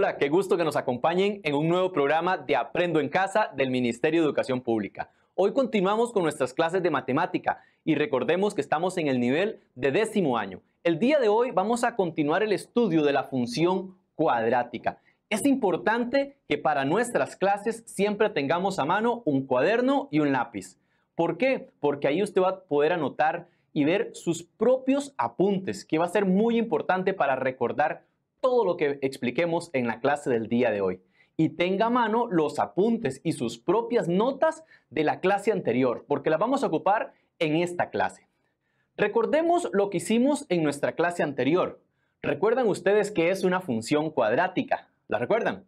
Hola, qué gusto que nos acompañen en un nuevo programa de Aprendo en Casa del Ministerio de Educación Pública. Hoy continuamos con nuestras clases de matemática y recordemos que estamos en el nivel de décimo año. El día de hoy vamos a continuar el estudio de la función cuadrática. Es importante que para nuestras clases siempre tengamos a mano un cuaderno y un lápiz. ¿Por qué? Porque ahí usted va a poder anotar y ver sus propios apuntes, que va a ser muy importante para recordar todo lo que expliquemos en la clase del día de hoy y tenga a mano los apuntes y sus propias notas de la clase anterior, porque las vamos a ocupar en esta clase. Recordemos lo que hicimos en nuestra clase anterior. ¿Recuerdan ustedes que es una función cuadrática? ¿La recuerdan?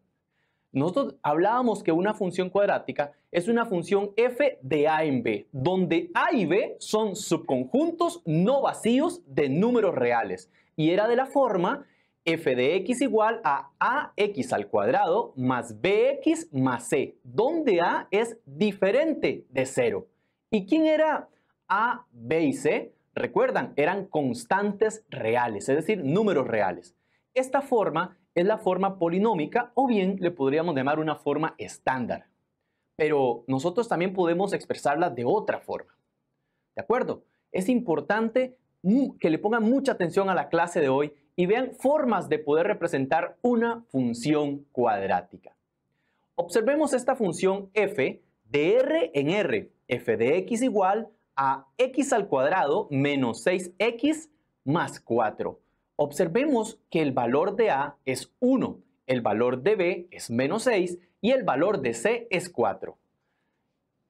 Nosotros hablábamos que una función cuadrática es una función f de a en b, donde a y b son subconjuntos no vacíos de números reales. Y era de la forma f de x igual a ax al cuadrado más bx más c, donde a es diferente de 0. ¿Y quién era a, b y c? Recuerdan, eran constantes reales, es decir, números reales. Esta forma es la forma polinómica o bien le podríamos llamar una forma estándar. Pero nosotros también podemos expresarla de otra forma. ¿De acuerdo? Es importante que le pongan mucha atención a la clase de hoy y vean formas de poder representar una función cuadrática. Observemos esta función f de r en r, f de x igual a x al cuadrado menos 6x más 4. Observemos que el valor de a es 1, el valor de b es menos 6 y el valor de c es 4.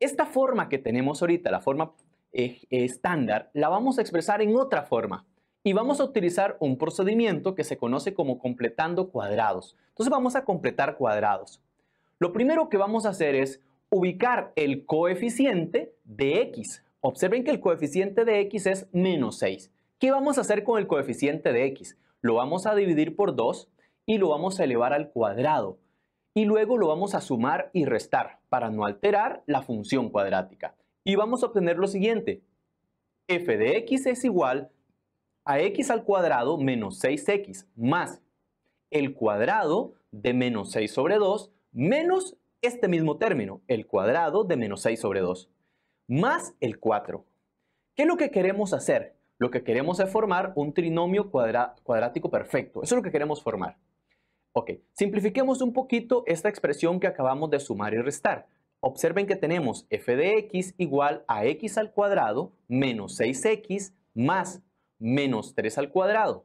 Esta forma que tenemos ahorita, la forma eh, estándar, la vamos a expresar en otra forma y vamos a utilizar un procedimiento que se conoce como completando cuadrados. Entonces vamos a completar cuadrados. Lo primero que vamos a hacer es ubicar el coeficiente de x. Observen que el coeficiente de x es menos 6. ¿Qué vamos a hacer con el coeficiente de x? Lo vamos a dividir por 2 y lo vamos a elevar al cuadrado. Y luego lo vamos a sumar y restar para no alterar la función cuadrática. Y vamos a obtener lo siguiente. f de x es igual a x al cuadrado menos 6x más el cuadrado de menos 6 sobre 2 menos este mismo término, el cuadrado de menos 6 sobre 2, más el 4. ¿Qué es lo que queremos hacer? Lo que queremos es formar un trinomio cuadrático perfecto. Eso es lo que queremos formar. Ok, simplifiquemos un poquito esta expresión que acabamos de sumar y restar. Observen que tenemos f de x igual a x al cuadrado menos 6x más menos 3 al cuadrado.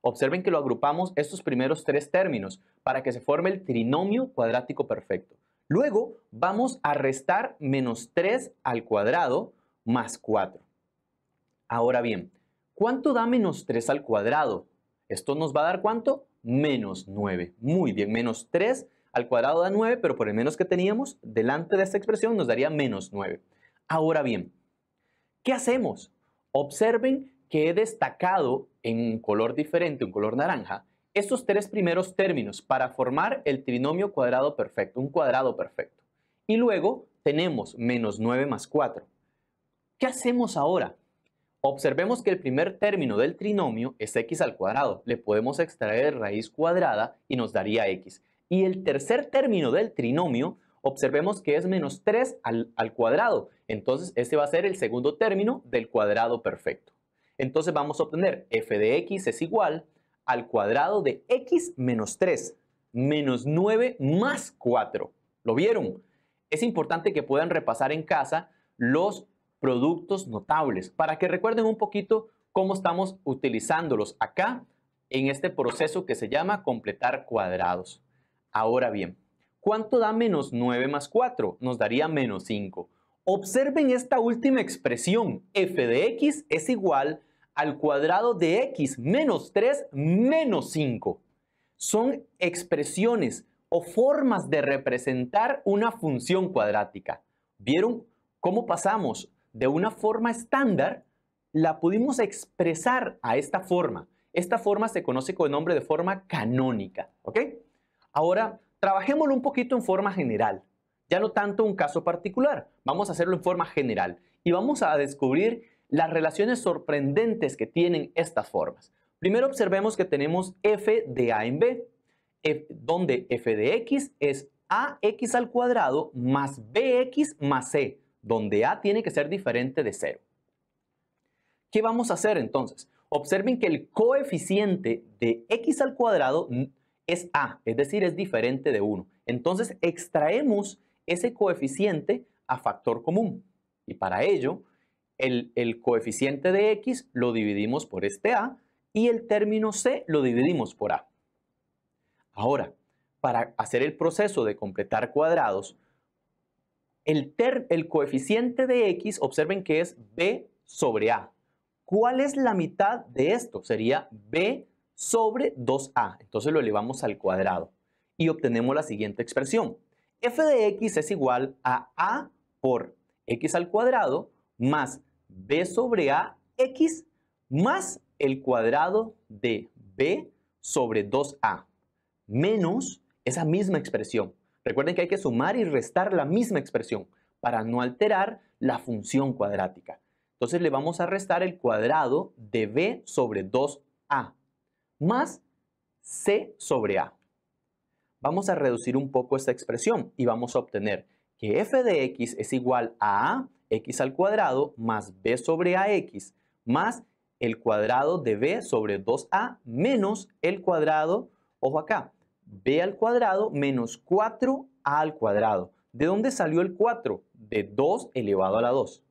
Observen que lo agrupamos estos primeros tres términos para que se forme el trinomio cuadrático perfecto. Luego vamos a restar menos 3 al cuadrado más 4. Ahora bien, ¿cuánto da menos 3 al cuadrado? Esto nos va a dar cuánto? Menos 9. Muy bien, menos 3 al cuadrado da 9, pero por el menos que teníamos delante de esta expresión nos daría menos 9. Ahora bien, ¿qué hacemos? Observen que he destacado en un color diferente, un color naranja, estos tres primeros términos para formar el trinomio cuadrado perfecto, un cuadrado perfecto. Y luego tenemos menos 9 más 4. ¿Qué hacemos ahora? Observemos que el primer término del trinomio es x al cuadrado. Le podemos extraer raíz cuadrada y nos daría x. Y el tercer término del trinomio, observemos que es menos 3 al, al cuadrado. Entonces, ese va a ser el segundo término del cuadrado perfecto. Entonces vamos a obtener f de x es igual al cuadrado de x menos 3, menos 9 más 4. ¿Lo vieron? Es importante que puedan repasar en casa los productos notables para que recuerden un poquito cómo estamos utilizándolos acá en este proceso que se llama completar cuadrados. Ahora bien, ¿cuánto da menos 9 más 4? Nos daría menos 5. Observen esta última expresión, f de x es igual al cuadrado de x menos 3 menos 5. Son expresiones o formas de representar una función cuadrática. ¿Vieron cómo pasamos de una forma estándar? La pudimos expresar a esta forma. Esta forma se conoce con el nombre de forma canónica. Ahora, trabajémoslo un poquito en forma general. Ya no tanto un caso particular. Vamos a hacerlo en forma general. Y vamos a descubrir las relaciones sorprendentes que tienen estas formas. Primero observemos que tenemos f de a en b, donde f de x es ax al cuadrado más bx más c, donde a tiene que ser diferente de 0. ¿Qué vamos a hacer entonces? Observen que el coeficiente de x al cuadrado es a, es decir, es diferente de 1. Entonces extraemos ese coeficiente a factor común. Y para ello el, coeficiente de x lo dividimos por este a y el término c lo dividimos por a. Ahora, para hacer el proceso de completar cuadrados, el, el, coeficiente de x, observen que es b sobre a. ¿Cuál es la mitad de esto? Sería b sobre 2a. Entonces lo elevamos al cuadrado y obtenemos la siguiente expresión. f de x es igual a a por x al cuadrado más b sobre a x más el cuadrado de b sobre 2a menos esa misma expresión. Recuerden que hay que sumar y restar la misma expresión para no alterar la función cuadrática. Entonces le vamos a restar el cuadrado de b sobre 2a más c sobre a. Vamos a reducir un poco esta expresión y vamos a obtener que f de x es igual a x al cuadrado más b sobre ax más el cuadrado de b sobre 2a menos el cuadrado, ojo acá, b al cuadrado menos 4a al cuadrado. ¿De dónde salió el 4? De 2 elevado a la 2.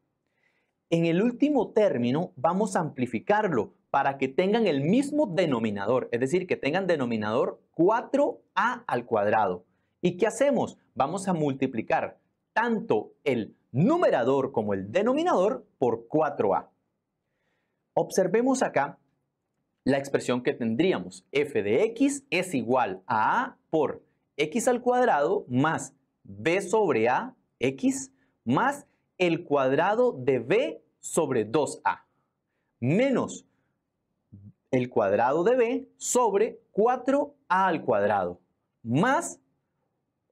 En el último término vamos a amplificarlo para que tengan el mismo denominador, es decir, que tengan denominador 4a al cuadrado. ¿Y qué hacemos? Vamos a multiplicar tanto el numerador como el denominador por 4a. Observemos acá la expresión que tendríamos. f de x es igual a a por x al cuadrado más b sobre a x más el cuadrado de b sobre 2a menos el cuadrado de b sobre 4a al cuadrado más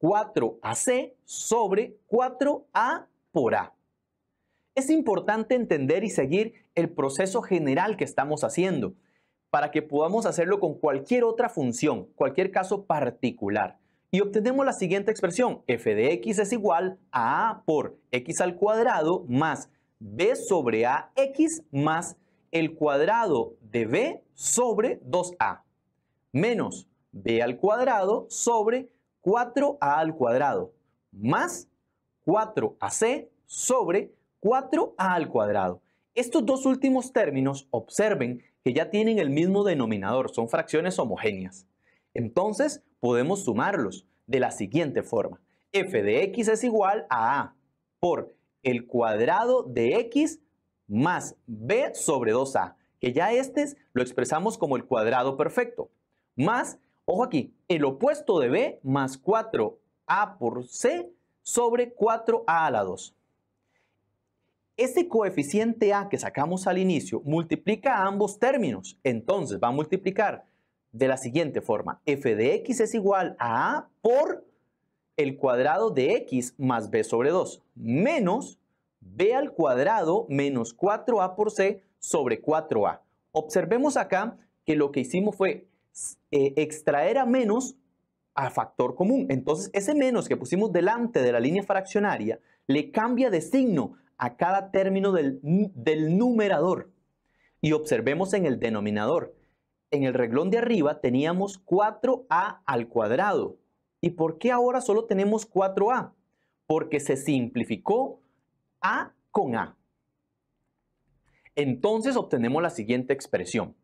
4AC sobre 4A por A. Es importante entender y seguir el proceso general que estamos haciendo para que podamos hacerlo con cualquier otra función, cualquier caso particular. Y obtenemos la siguiente expresión, f de x es igual a a por x al cuadrado más b sobre x más el cuadrado de b sobre 2a menos b al cuadrado sobre 4a al cuadrado más 4ac sobre 4a al cuadrado. Estos dos últimos términos, observen que ya tienen el mismo denominador, son fracciones homogéneas. Entonces, podemos sumarlos de la siguiente forma. f de x es igual a a por el cuadrado de x más b sobre 2a, que ya este lo expresamos como el cuadrado perfecto, más Ojo aquí, el opuesto de B más 4A por C sobre 4A a la 2. Este coeficiente A que sacamos al inicio multiplica ambos términos. Entonces va a multiplicar de la siguiente forma. f de x es igual a A por el cuadrado de x más b sobre 2 menos b al cuadrado menos 4a por c sobre 4a. Observemos acá que lo que hicimos fue eh, extraer a menos a factor común. Entonces, ese menos que pusimos delante de la línea fraccionaria le cambia de signo a cada término del, del numerador. Y observemos en el denominador. En el reglón de arriba teníamos 4a al cuadrado. ¿Y por qué ahora solo tenemos 4a? Porque se simplificó a con a. Entonces obtenemos la siguiente expresión.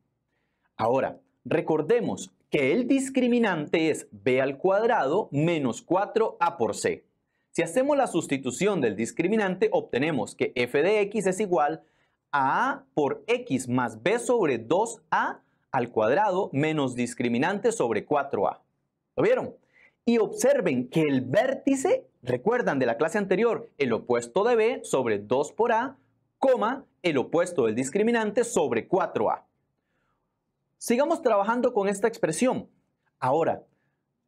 Ahora, Recordemos que el discriminante es b al cuadrado menos 4a por c. Si hacemos la sustitución del discriminante, obtenemos que f de x es igual a a por x más b sobre 2a al cuadrado menos discriminante sobre 4a. ¿Lo vieron? Y observen que el vértice, recuerdan de la clase anterior, el opuesto de b sobre 2 por a, coma, el opuesto del discriminante sobre 4a. Sigamos trabajando con esta expresión. Ahora,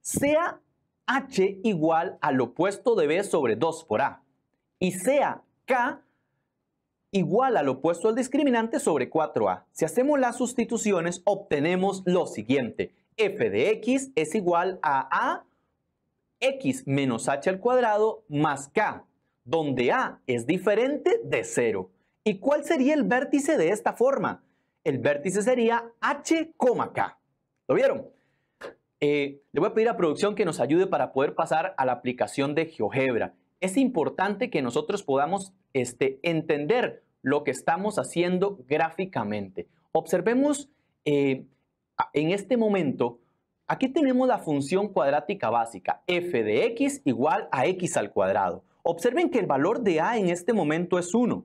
sea H igual al opuesto de B sobre 2 por A y sea K igual al opuesto al discriminante sobre 4A. Si hacemos las sustituciones, obtenemos lo siguiente. f de x es igual a a x menos h al cuadrado más k, donde a es diferente de 0. ¿Y cuál sería el vértice de esta forma? el vértice sería H, K. ¿Lo vieron? Eh, le voy a pedir a producción que nos ayude para poder pasar a la aplicación de GeoGebra. Es importante que nosotros podamos este, entender lo que estamos haciendo gráficamente. Observemos eh, en este momento, aquí tenemos la función cuadrática básica, f de x igual a x al cuadrado. Observen que el valor de a en este momento es 1,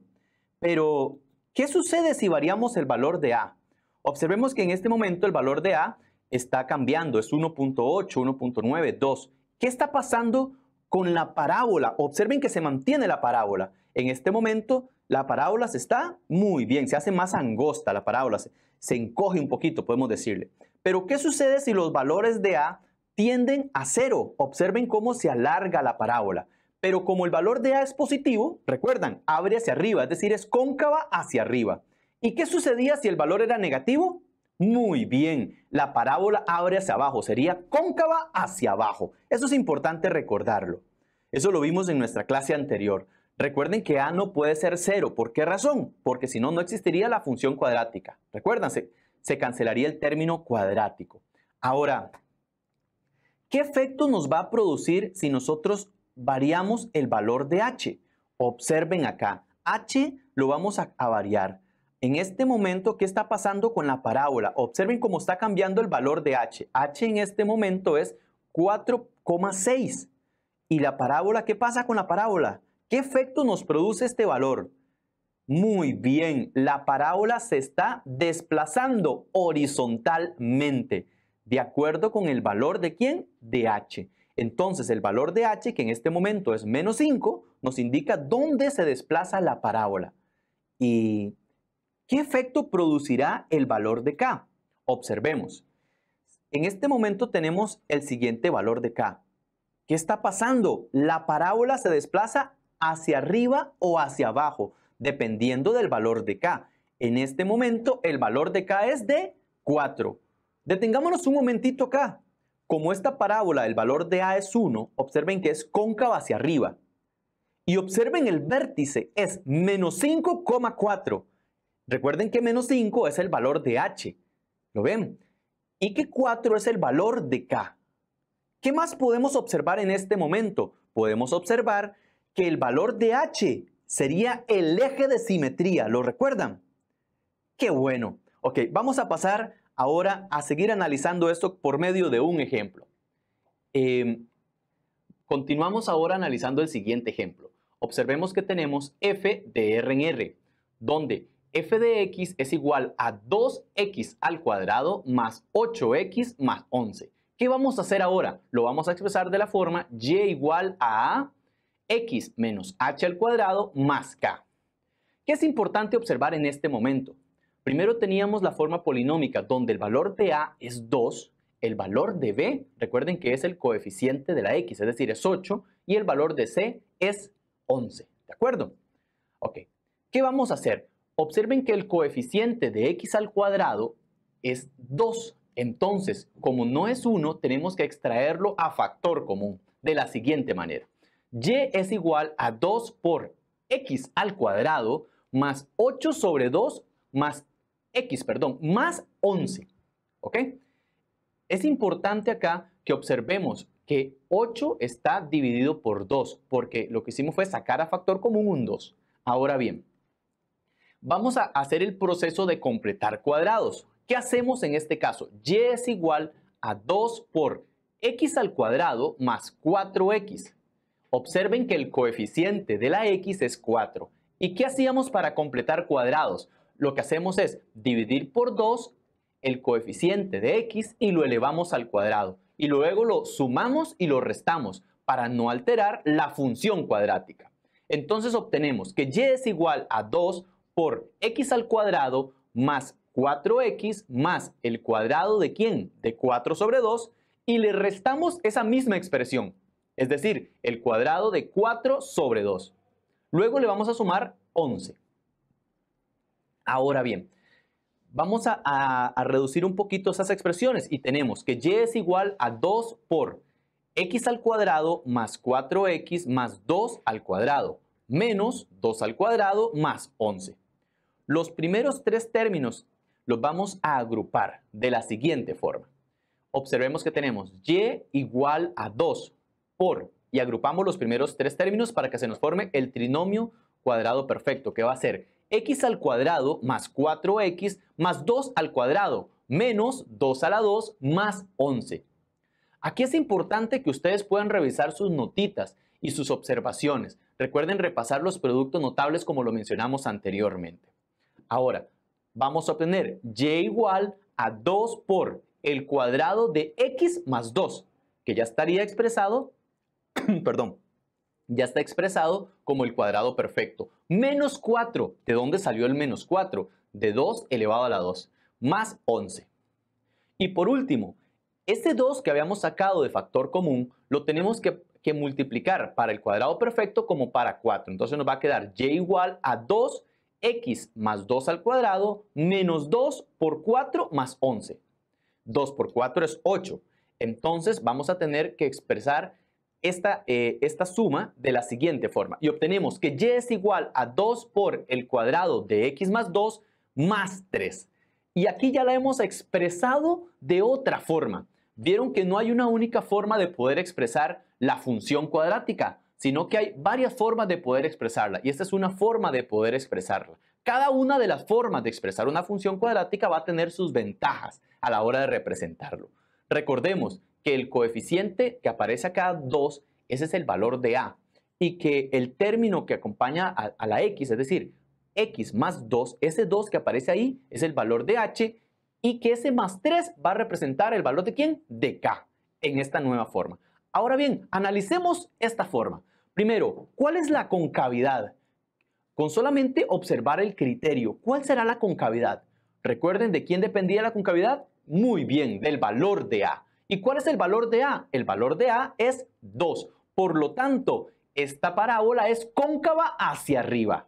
pero ¿Qué sucede si variamos el valor de A? Observemos que en este momento el valor de A está cambiando, es 1.8, 1.9, 2. ¿Qué está pasando con la parábola? Observen que se mantiene la parábola. En este momento la parábola se está muy bien, se hace más angosta la parábola, se, se encoge un poquito, podemos decirle. Pero ¿qué sucede si los valores de A tienden a cero? Observen cómo se alarga la parábola pero como el valor de A es positivo, recuerdan, abre hacia arriba, es decir, es cóncava hacia arriba. ¿Y qué sucedía si el valor era negativo? Muy bien, la parábola abre hacia abajo, sería cóncava hacia abajo. Eso es importante recordarlo. Eso lo vimos en nuestra clase anterior. Recuerden que A no puede ser cero. ¿Por qué razón? Porque si no, no existiría la función cuadrática. Recuérdense, se cancelaría el término cuadrático. Ahora, ¿qué efecto nos va a producir si nosotros variamos el valor de h. Observen acá, h lo vamos a, variar. En este momento, ¿qué está pasando con la parábola? Observen cómo está cambiando el valor de h. h en este momento es 4,6. ¿Y la parábola? ¿Qué pasa con la parábola? ¿Qué efecto nos produce este valor? Muy bien, la parábola se está desplazando horizontalmente, de acuerdo con el valor de quién? De h. Entonces el valor de h, que en este momento es menos 5, nos indica dónde se desplaza la parábola. ¿Y qué efecto producirá el valor de k? Observemos. En este momento tenemos el siguiente valor de k. ¿Qué está pasando? La parábola se desplaza hacia arriba o hacia abajo, dependiendo del valor de k. En este momento el valor de k es de 4. Detengámonos un momentito acá. Como esta parábola el valor de A es 1, observen que es cóncava hacia arriba. Y observen el vértice, es menos 5,4. Recuerden que menos 5 es el valor de H. ¿Lo ven? Y que 4 es el valor de K. ¿Qué más podemos observar en este momento? Podemos observar que el valor de H sería el eje de simetría. ¿Lo recuerdan? ¡Qué bueno! Ok, vamos a pasar ahora a seguir analizando esto por medio de un ejemplo. Em, continuamos ahora analizando el siguiente ejemplo. Observemos que tenemos f de r en r, donde f de x es igual a 2x al cuadrado más 8x más 11. ¿Qué vamos a hacer ahora? Lo vamos a expresar de la forma y igual a x menos h al cuadrado más k. ¿Qué es importante observar en este momento? Primero teníamos la forma polinómica, donde el valor de A es 2, el valor de B, recuerden que es el coeficiente de la X, es decir, es 8, y el valor de C es 11, ¿de acuerdo? Ok, ¿qué vamos a hacer? Observen que el coeficiente de X al cuadrado es 2, entonces, como no es 1, tenemos que extraerlo a factor común, de la siguiente manera. Y es igual a 2 por X al cuadrado, más 8 sobre 2, más x, perdón, más 11. ¿Ok? Es importante acá que observemos que 8 está dividido por 2, porque lo que hicimos fue sacar a factor común un 2. Ahora bien, vamos a hacer el proceso de completar cuadrados. ¿Qué hacemos en este caso? Y es igual a 2 por x al cuadrado más 4x. Observen que el coeficiente de la x es 4. ¿Y qué hacíamos para completar cuadrados? lo que hacemos es dividir por 2 el coeficiente de x y lo elevamos al cuadrado. Y luego lo sumamos y lo restamos para no alterar la función cuadrática. Entonces obtenemos que y es igual a 2 por x al cuadrado más 4x más el cuadrado de quién? De 4 sobre 2 y le restamos esa misma expresión, es decir, el cuadrado de 4 sobre 2. Luego le vamos a sumar 11. Ahora bien, vamos a, reducir un poquito esas expresiones y tenemos que y es igual a 2 por x al cuadrado más 4x más 2 al cuadrado menos 2 al cuadrado más 11. Los primeros tres términos los vamos a agrupar de la siguiente forma. Observemos que tenemos y igual a 2 por, y agrupamos los primeros tres términos para que se nos forme el trinomio cuadrado perfecto, que va a ser x al cuadrado más 4x más 2 al cuadrado menos 2 a la 2 más 11. Aquí es importante que ustedes puedan revisar sus notitas y sus observaciones. Recuerden repasar los productos notables como lo mencionamos anteriormente. Ahora, vamos a obtener y igual a 2 por el cuadrado de x más 2, que ya estaría expresado, perdón, ya está expresado como el cuadrado perfecto. Menos 4, ¿de dónde salió el menos 4? De 2 elevado a la 2, más 11. Y por último, este 2 que habíamos sacado de factor común lo tenemos que, multiplicar para el cuadrado perfecto como para 4. Entonces nos va a quedar y igual a 2x más 2 al cuadrado menos 2 por 4 más 11. 2 por 4 es 8. Entonces vamos a tener que expresar eh, esta, suma de la siguiente forma y obtenemos que y es igual a 2 por el cuadrado de x más 2 más 3. Y aquí ya la hemos expresado de otra forma. Vieron que no hay una única forma de poder expresar la función cuadrática, sino que hay varias formas de poder expresarla y esta es una forma de poder expresarla. Cada una de las formas de expresar una función cuadrática va a tener sus ventajas a la hora de representarlo. Recordemos que el coeficiente que aparece acá, 2, ese es el valor de A, y que el término que acompaña a, la X, es decir, X más 2, ese 2 que aparece ahí es el valor de H, y que ese más 3 va a representar el valor de quién? De K, en esta nueva forma. Ahora bien, analicemos esta forma. Primero, ¿cuál es la concavidad? Con solamente observar el criterio, ¿cuál será la concavidad? Recuerden de quién dependía la concavidad. Muy bien, del valor de A. ¿Y cuál es el valor de A? El valor de A es 2. Por lo tanto, esta parábola es cóncava hacia arriba.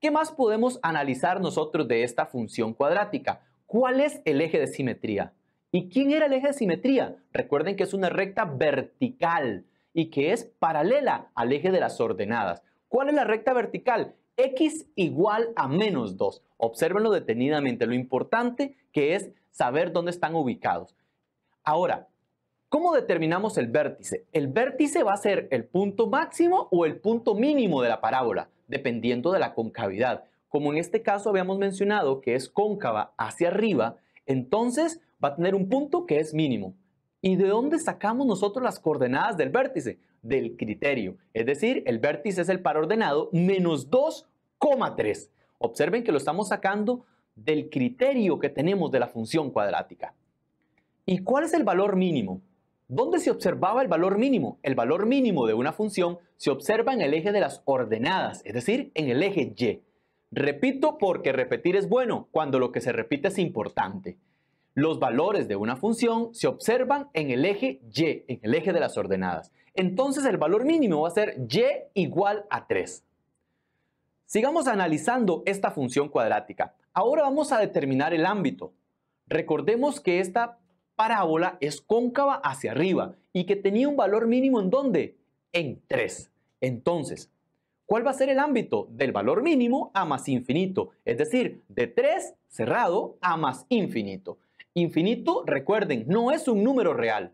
¿Qué más podemos analizar nosotros de esta función cuadrática? ¿Cuál es el eje de simetría? ¿Y quién era el eje de simetría? Recuerden que es una recta vertical y que es paralela al eje de las ordenadas. ¿Cuál es la recta vertical? X igual a menos 2. Obsérvenlo detenidamente. Lo importante que es saber dónde están ubicados. Ahora, ¿cómo determinamos el vértice? El vértice va a ser el punto máximo o el punto mínimo de la parábola, dependiendo de la concavidad. Como en este caso habíamos mencionado que es cóncava hacia arriba, entonces va a tener un punto que es mínimo. ¿Y de dónde sacamos nosotros las coordenadas del vértice? Del criterio. Es decir, el vértice es el par ordenado menos 2,3. Observen que lo estamos sacando del criterio que tenemos de la función cuadrática. ¿Y cuál es el valor mínimo? ¿Dónde se observaba el valor mínimo? El valor mínimo de una función se observa en el eje de las ordenadas, es decir, en el eje y. Repito porque repetir es bueno cuando lo que se repite es importante. Los valores de una función se observan en el eje y, en el eje de las ordenadas. Entonces el valor mínimo va a ser y igual a 3. Sigamos analizando esta función cuadrática. Ahora vamos a determinar el ámbito. Recordemos que esta parábola es cóncava hacia arriba y que tenía un valor mínimo en dónde? En 3. Entonces, ¿cuál va a ser el ámbito? Del valor mínimo a más infinito, es decir, de 3 cerrado a más infinito. Infinito, recuerden, no es un número real,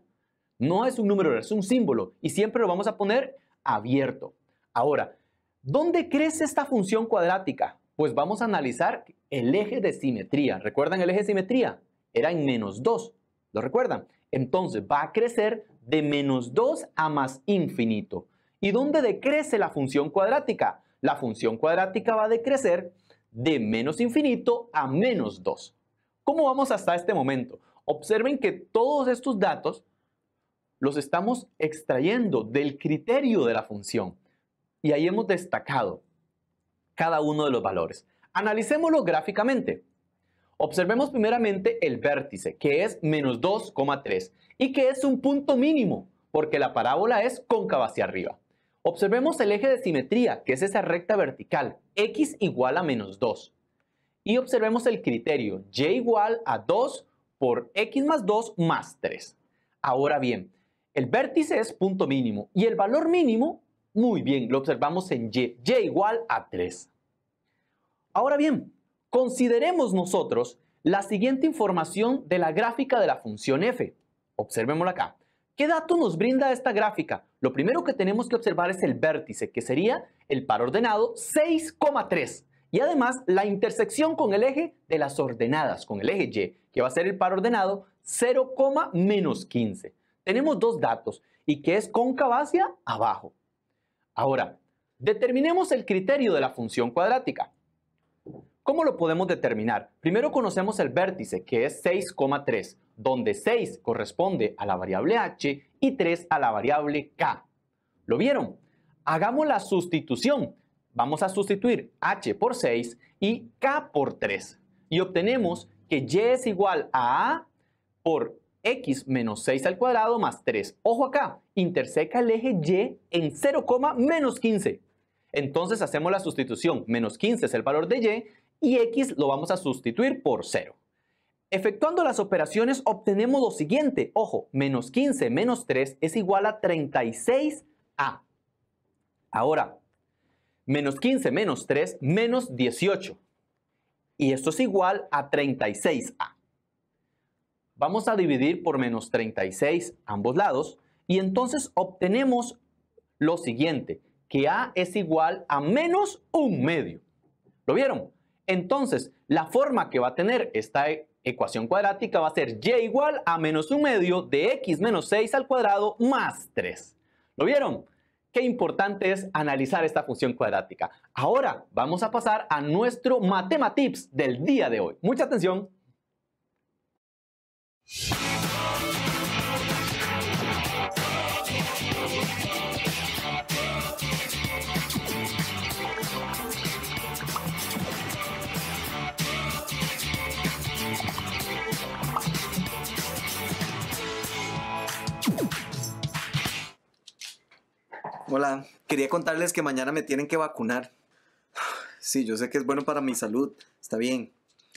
no es un número real, es un símbolo y siempre lo vamos a poner abierto. Ahora, ¿dónde crece esta función cuadrática? Pues vamos a analizar el eje de simetría. ¿Recuerdan el eje de simetría? Era en menos 2. ¿Lo recuerdan? Entonces va a crecer de menos 2 a más infinito. ¿Y dónde decrece la función cuadrática? La función cuadrática va a decrecer de menos infinito a menos 2. ¿Cómo vamos hasta este momento? Observen que todos estos datos los estamos extrayendo del criterio de la función. Y ahí hemos destacado cada uno de los valores. Analicémoslo gráficamente. Observemos primeramente el vértice, que es menos 2,3 y que es un punto mínimo, porque la parábola es cóncava hacia arriba. Observemos el eje de simetría, que es esa recta vertical, x igual a menos 2. Y observemos el criterio, y igual a 2 por x más 2 más 3. Ahora bien, el vértice es punto mínimo y el valor mínimo, muy bien, lo observamos en y, y igual a 3. Ahora bien, Consideremos nosotros la siguiente información de la gráfica de la función f. Observémosla acá. ¿Qué dato nos brinda esta gráfica? Lo primero que tenemos que observar es el vértice, que sería el par ordenado 6,3. Y además la intersección con el eje de las ordenadas, con el eje Y, que va a ser el par ordenado 0, 15. Tenemos dos datos y que es cóncava abajo. Ahora, determinemos el criterio de la función cuadrática. ¿Cómo lo podemos determinar? Primero conocemos el vértice, que es 6,3, donde 6 corresponde a la variable h y 3 a la variable k. ¿Lo vieron? Hagamos la sustitución. Vamos a sustituir h por 6 y k por 3. Y obtenemos que y es igual a a por x menos 6 al cuadrado más 3. Ojo acá, interseca el eje y en 0, menos 15. Entonces hacemos la sustitución. Menos 15 es el valor de y y x lo vamos a sustituir por 0. Efectuando las operaciones obtenemos lo siguiente. Ojo, menos 15 menos 3 es igual a 36a. Ahora, menos 15 menos 3 menos 18. Y esto es igual a 36a. Vamos a dividir por menos 36 ambos lados y entonces obtenemos lo siguiente, que a es igual a menos un medio. ¿Lo vieron? Entonces, la forma que va a tener esta e-, ecuación cuadrática va a ser y igual a menos un medio de x menos 6 al cuadrado más 3. ¿Lo vieron? Qué importante es analizar esta función cuadrática. Ahora vamos a pasar a nuestro Matematips del día de hoy. Mucha atención. Hola, quería contarles que mañana me tienen que vacunar. Sí, yo sé que es bueno para mi salud, está bien,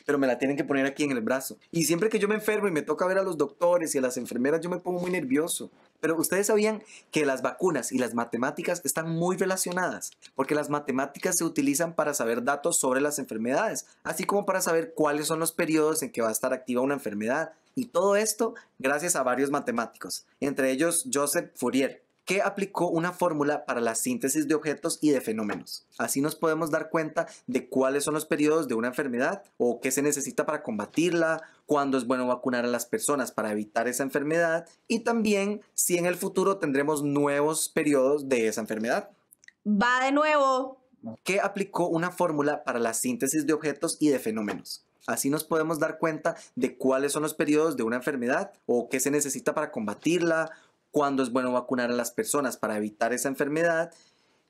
pero me la tienen que poner aquí en el brazo. Y siempre que yo me enfermo y me toca ver a los doctores y a las enfermeras, yo me pongo muy nervioso. Pero ustedes sabían que las vacunas y las matemáticas están muy relacionadas, porque las matemáticas se utilizan para saber datos sobre las enfermedades, así como para saber cuáles son los periodos en que va a estar activa una enfermedad. Y todo esto gracias a varios matemáticos, entre ellos Joseph Fourier, que aplicó una fórmula para la síntesis de objetos y de fenómenos. Así nos podemos dar cuenta de cuáles son los periodos de una enfermedad o qué se necesita para combatirla, cuándo es bueno vacunar a las personas para evitar esa enfermedad y también si en el futuro tendremos nuevos periodos de esa enfermedad. Va de nuevo. Que aplicó una fórmula para la síntesis de objetos y de fenómenos. Así nos podemos dar cuenta de cuáles son los periodos de una enfermedad o qué se necesita para combatirla, cuándo es bueno vacunar a las personas para evitar esa enfermedad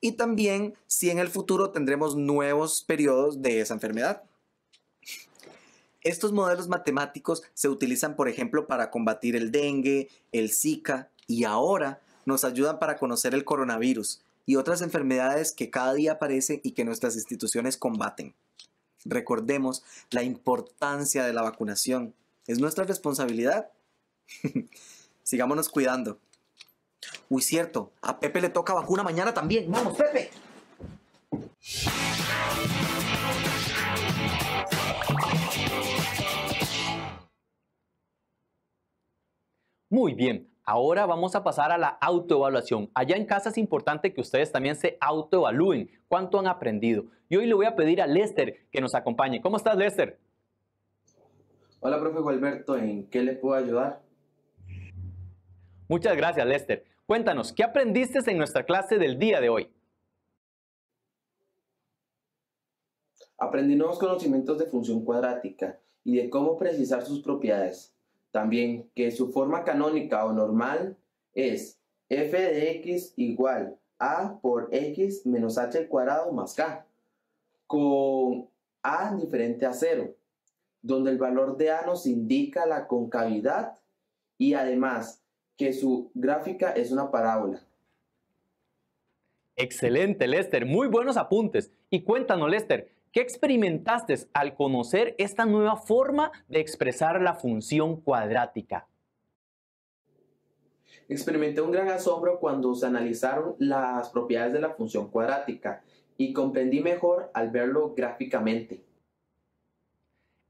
y también si en el futuro tendremos nuevos periodos de esa enfermedad. Estos modelos matemáticos se utilizan, por ejemplo, para combatir el dengue, el Zika y ahora nos ayudan para conocer el coronavirus y otras enfermedades que cada día aparecen y que nuestras instituciones combaten. Recordemos la importancia de la vacunación. Es nuestra responsabilidad. Sigámonos cuidando. ¡Muy cierto, a Pepe le toca vacuna mañana también. ¡Vamos, Pepe! Muy bien, ahora vamos a pasar a la autoevaluación. Allá en casa es importante que ustedes también se autoevalúen cuánto han aprendido. Y hoy le voy a pedir a Lester que nos acompañe. ¿Cómo estás, Lester? Hola, profe Gualberto, ¿en qué le puedo ayudar? Muchas gracias, Lester. Cuéntanos, ¿qué aprendiste en nuestra clase del día de hoy? Aprendí nuevos conocimientos de función cuadrática y de cómo precisar sus propiedades. También que su forma canónica o normal es f de x igual a por x menos h al cuadrado más k, con a diferente a cero, donde el valor de a nos indica la concavidad y además que su gráfica es una parábola. Excelente, Lester. Muy buenos apuntes. Y cuéntanos, Lester, ¿qué experimentaste al conocer esta nueva forma de expresar la función cuadrática? Experimenté un gran asombro cuando se analizaron las propiedades de la función cuadrática y comprendí mejor al verlo gráficamente.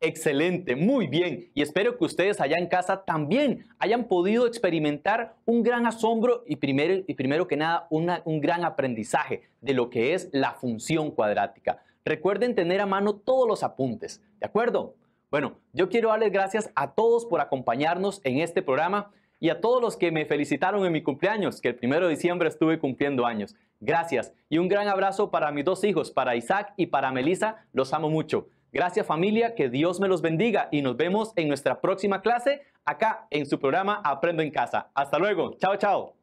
Excelente, muy bien. Y espero que ustedes allá en casa también hayan podido experimentar un gran asombro y primero, y primero que nada un gran aprendizaje de lo que es la función cuadrática. Recuerden tener a mano todos los apuntes, ¿de acuerdo? Bueno, yo quiero darles gracias a todos por acompañarnos en este programa y a todos los que me felicitaron en mi cumpleaños, que el primero de diciembre estuve cumpliendo años. Gracias y un gran abrazo para mis dos hijos, para Isaac y para Melissa. Los amo mucho. Gracias familia, que Dios me los bendiga y nos vemos en nuestra próxima clase acá en su programa Aprendo en Casa. Hasta luego, chao, chao.